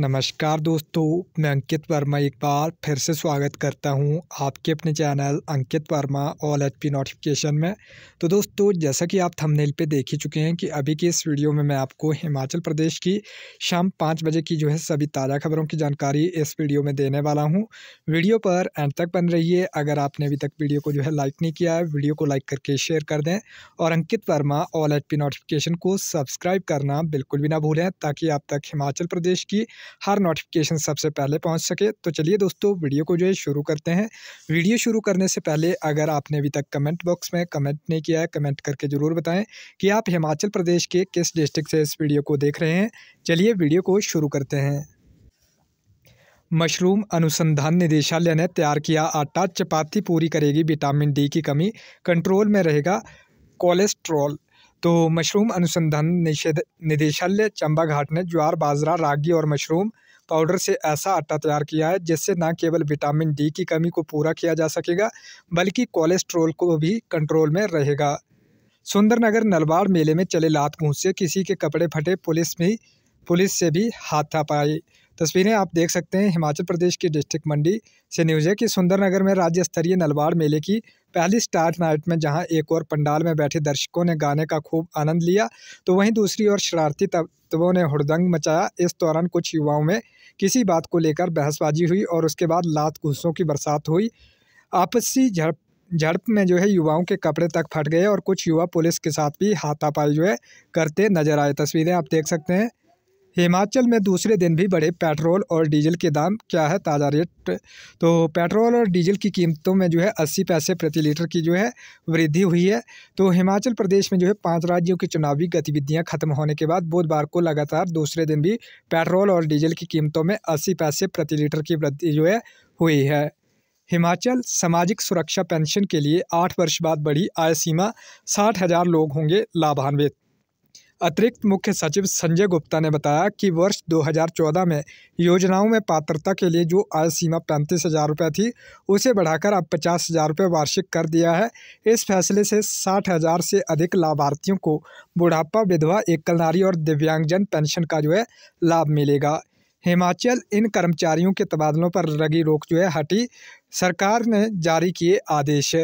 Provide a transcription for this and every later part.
नमस्कार दोस्तों मैं अंकित वर्मा एक बार फिर से स्वागत करता हूं आपके अपने channel Ankit Verma all H P notification में तो दोस्तों जैसा कि आप थंबनेल पे देख ही चुके हैं कि अभी के इस वीडियो में मैं आपको हिमाचल प्रदेश की शाम पाँच बजे की जो है सभी ताज़ा खबरों की जानकारी इस वीडियो में देने वाला हूँ वीडियो पर एंड तक बन है अगर आपने अभी तक वीडियो को जो है लाइक नहीं किया है वीडियो को लाइक करके शेयर कर दें और Ankit Verma all H P notification को सब्सक्राइब करना बिल्कुल भी ना भूलें ताकि आप तक हिमाचल प्रदेश की हर नोटिफिकेशन सबसे पहले पहुंच सके तो चलिए दोस्तों वीडियो को जो है शुरू करते हैं वीडियो शुरू करने से पहले अगर आपने अभी तक कमेंट बॉक्स में कमेंट नहीं किया है कमेंट करके ज़रूर बताएं कि आप हिमाचल प्रदेश के किस डिस्ट्रिक्ट से इस वीडियो को देख रहे हैं चलिए वीडियो को शुरू करते हैं मशरूम अनुसंधान निदेशालय ने तैयार किया आटा चपाती पूरी करेगी विटामिन डी की कमी कंट्रोल में रहेगा कोलेस्ट्रॉल तो मशरूम अनुसंधान निदेशालय चंबा घाट ने ज्वार बाजरा रागी और मशरूम पाउडर से ऐसा आटा तैयार किया है जिससे न केवल विटामिन डी की कमी को पूरा किया जा सकेगा बल्कि कोलेस्ट्रोल को भी कंट्रोल में रहेगा सुंदरनगर नलवाड़ मेले में चले लात घूस से किसी के कपड़े फटे पुलिस में पुलिस से भी हाथापाई तस्वीरें आप देख सकते हैं हिमाचल प्रदेश की डिस्ट्रिक्ट मंडी से न्यूज़ है कि सुंदरनगर में राज्य स्तरीय नलवाड़ मेले की पहली स्टार नाइट में जहां एक और पंडाल में बैठे दर्शकों ने गाने का खूब आनंद लिया तो वहीं दूसरी ओर शरारती तत्वों ने हड़दंग मचाया इस दौरान कुछ युवाओं में किसी बात को लेकर बहसबाजी हुई और उसके बाद लात घूसों की बरसात हुई आपसी झड़प झड़प में जो है युवाओं के कपड़े तक फट गए और कुछ युवा पुलिस के साथ भी हाथापाई जो है करते नजर आए तस्वीरें आप देख सकते हैं हिमाचल में दूसरे दिन भी बढ़े पेट्रोल और डीजल के दाम क्या है ताज़ा रेट तो पेट्रोल और डीजल की कीमतों में जो है अस्सी पैसे प्रति लीटर की जो है वृद्धि हुई है तो हिमाचल प्रदेश में जो है पाँच राज्यों की चुनावी गतिविधियाँ खत्म होने के बाद बुधवार को लगातार दूसरे दिन भी पेट्रोल और डीजल की कीमतों में अस्सी पैसे प्रति लीटर की वृद्धि जो है हुई है हिमाचल सामाजिक सुरक्षा पेंशन के लिए आठ वर्ष बाद बढ़ी आय सीमा साठ हजार लोग होंगे लाभान्वित अतिरिक्त मुख्य सचिव संजय गुप्ता ने बताया कि वर्ष 2014 में योजनाओं में पात्रता के लिए जो आय सीमा पैंतीस हज़ार रुपये थी उसे बढ़ाकर अब पचास हज़ार रुपये वार्षिक कर दिया है इस फैसले से साठ हज़ार से अधिक लाभार्थियों को बुढ़ापा विधवा एकल नारी और दिव्यांगजन पेंशन का जो है लाभ मिलेगा हिमाचल इन कर्मचारियों के तबादलों पर लगी रोक जो है हटी सरकार ने जारी किए आदेश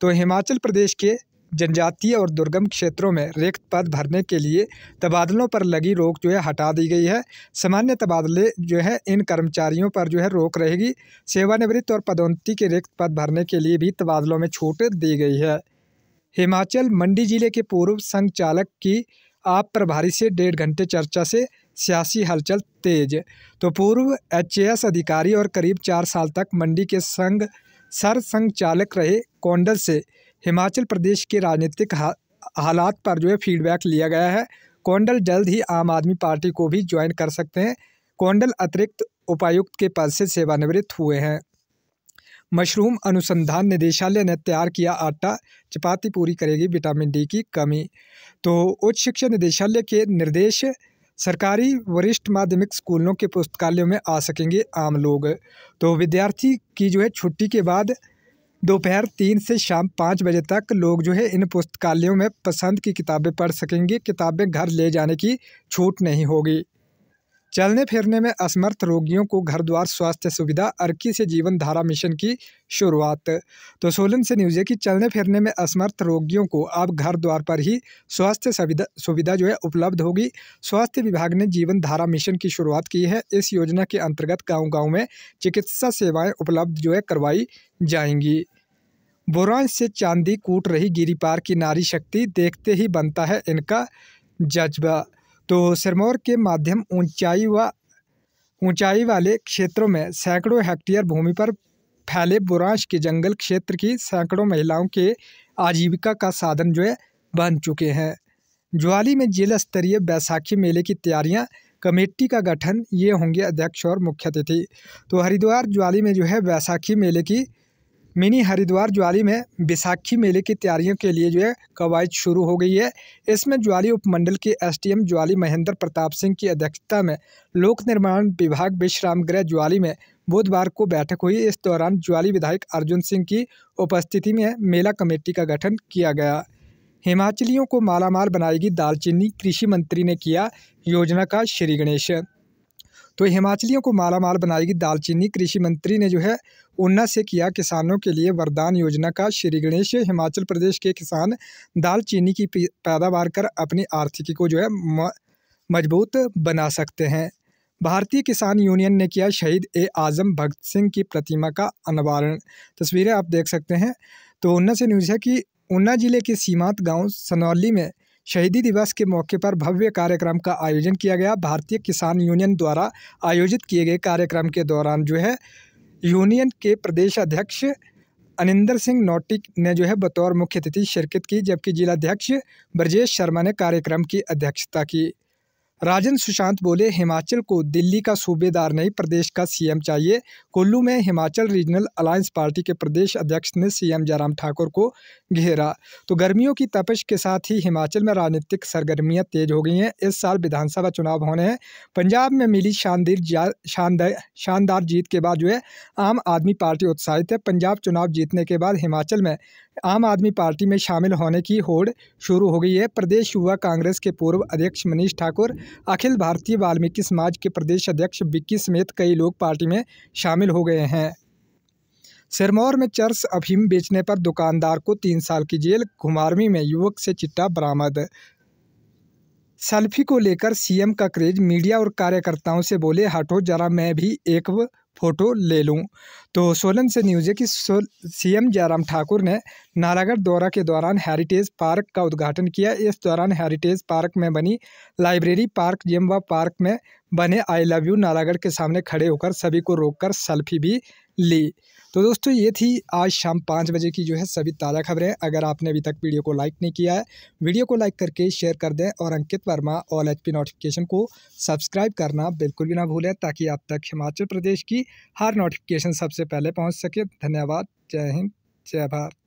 तो हिमाचल प्रदेश के जनजातीय और दुर्गम क्षेत्रों में रिक्त पद भरने के लिए तबादलों पर लगी रोक जो है हटा दी गई है सामान्य तबादले जो है इन कर्मचारियों पर जो है रोक रहेगी सेवानिवृत्त और पदोन्नति के रिक्त पद भरने के लिए भी तबादलों में छूट दी गई है हिमाचल मंडी जिले के पूर्व संचालक की आप प्रभारी से डेढ़ घंटे चर्चा से सियासी हलचल तेज तो पूर्व एच अधिकारी और करीब चार साल तक मंडी के संघ सर संघ चालक रहे कौंडल से हिमाचल प्रदेश के राजनीतिक हा, हालात पर जो है फीडबैक लिया गया है कौंडल जल्द ही आम आदमी पार्टी को भी ज्वाइन कर सकते हैं कौंडल अतिरिक्त उपायुक्त के पद से सेवानिवृत्त हुए हैं मशरूम अनुसंधान निदेशालय ने तैयार किया आटा चपाती पूरी करेगी विटामिन डी की कमी तो उच्च शिक्षा निदेशालय के निर्देश सरकारी वरिष्ठ माध्यमिक स्कूलों के पुस्तकालयों में आ सकेंगे आम लोग तो विद्यार्थी की जो है छुट्टी के बाद दोपहर तीन से शाम पाँच बजे तक लोग जो है इन पुस्तकालयों में पसंद की किताबें पढ़ सकेंगे किताबें घर ले जाने की छूट नहीं होगी चलने फिरने में असमर्थ रोगियों को घर द्वार स्वास्थ्य सुविधा अर्की से जीवन धारा मिशन की शुरुआत तो सोलन से न्यूज़ है कि चलने फिरने में असमर्थ रोगियों को अब घर द्वार पर ही स्वास्थ्य सुविधा सुविधा जो है उपलब्ध होगी स्वास्थ्य विभाग ने जीवन धारा मिशन की शुरुआत की है इस योजना के अंतर्गत गाँव-गाँव में चिकित्सा सेवाएँ उपलब्ध जो है करवाई जाएंगी बुरा से चांदी कूट रही गिरीपार की नारी शक्ति देखते ही बनता है इनका जज्बा तो सिरमौर के माध्यम ऊंचाई व ऊंचाई वाले क्षेत्रों में सैकड़ों हेक्टेयर भूमि पर फैले बुरांश के जंगल क्षेत्र की सैकड़ों महिलाओं के आजीविका का साधन जो है बन चुके हैं ज्वाली में जिला स्तरीय बैसाखी मेले की तैयारियां कमेटी का गठन ये होंगे अध्यक्ष और मुख्य अतिथि तो हरिद्वार ज्वाली में जो है बैसाखी मेले की मिनी हरिद्वार ज्वाली में बैसाखी मेले की तैयारियों के लिए जो है कवायद शुरू हो गई है इसमें ज्वाली उपमंडल के एम ज्वाली महेंद्र प्रताप सिंह की अध्यक्षता में लोक निर्माण विभाग विश्राम गृह ज्वाली में बुधवार को बैठक हुई इस दौरान ज्वाली विधायक अर्जुन सिंह की उपस्थिति में मेला कमेटी का गठन किया गया हिमाचलियों को मालामाल बनाएगी दालचीनी कृषि मंत्री ने किया योजना का श्री गणेश तो हिमाचलियों को माला माल बनाएगी दालचीनी कृषि मंत्री ने जो है ऊना से किया किसानों के लिए वरदान योजना का श्री गणेश हिमाचल प्रदेश के किसान दालचीनी की पैदावार कर अपनी आर्थिकी को जो है मजबूत बना सकते हैं भारतीय किसान यूनियन ने किया शहीद ए आजम भगत सिंह की प्रतिमा का अनावरण तस्वीरें आप देख सकते हैं तो ऊना से न्यूज़ है कि ऊना जिले के सीमांत गांव सनौली में शहीदी दिवस के मौके पर भव्य कार्यक्रम का आयोजन किया गया भारतीय किसान यूनियन द्वारा आयोजित किए गए कार्यक्रम के दौरान जो है यूनियन के प्रदेश अध्यक्ष अनिंदर सिंह नोटिक ने जो है बतौर मुख्य अतिथि शिरकत की जबकि जिलाध्यक्ष ब्रजेश शर्मा ने कार्यक्रम की अध्यक्षता की राजन सुशांत बोले हिमाचल को दिल्ली का सूबेदार नहीं प्रदेश का सीएम चाहिए कुल्लू में हिमाचल रीजनल अलायंस पार्टी के प्रदेश अध्यक्ष ने सीएम जयराम ठाकुर को घेरा तो गर्मियों की तपश के साथ ही हिमाचल में राजनीतिक सरगर्मियां तेज हो गई हैं इस साल विधानसभा चुनाव होने हैं पंजाब में मिली शानदार शानदार शानदार जीत के बाद जो है आम आदमी पार्टी उत्साहित है पंजाब चुनाव जीतने के बाद हिमाचल में आम आदमी पार्टी में शामिल होने की होड़ शुरू हो गई है प्रदेश युवा कांग्रेस के पूर्व अध्यक्ष मनीष ठाकुर अखिल भारतीय वाल्मीकि समाज के प्रदेश अध्यक्ष बिक्की समेत कई लोग पार्टी में शामिल हो गए हैं सिरमौर में चर्स अफीम बेचने पर दुकानदार को तीन साल की जेल घुमारवी में युवक से चिट्टा बरामद सेल्फी को लेकर सीएम का क्रेज मीडिया और कार्यकर्ताओं से बोले हटो जरा मैं भी एक फ़ोटो ले लूँ तो सोलन से न्यूज़ है कि सीएम जयराम ठाकुर ने नालागढ़ दौरा के दौरान हेरिटेज पार्क का उद्घाटन किया इस दौरान हेरिटेज पार्क में बनी लाइब्रेरी पार्क जिम व पार्क में बने आई लव यू नालागढ़ के सामने खड़े होकर सभी को रोककर सेल्फी भी ली तो दोस्तों ये थी आज शाम पाँच बजे की जो है सभी ताज़ा खबरें अगर आपने अभी तक वीडियो को लाइक नहीं किया है वीडियो को लाइक करके शेयर कर दें और Ankit Verma all H notification को सब्सक्राइब करना बिल्कुल भी ना भूलें ताकि आप तक हिमाचल प्रदेश की हर नोटिफिकेशन सबसे पहले पहुंच सके धन्यवाद जय हिंद जय भारत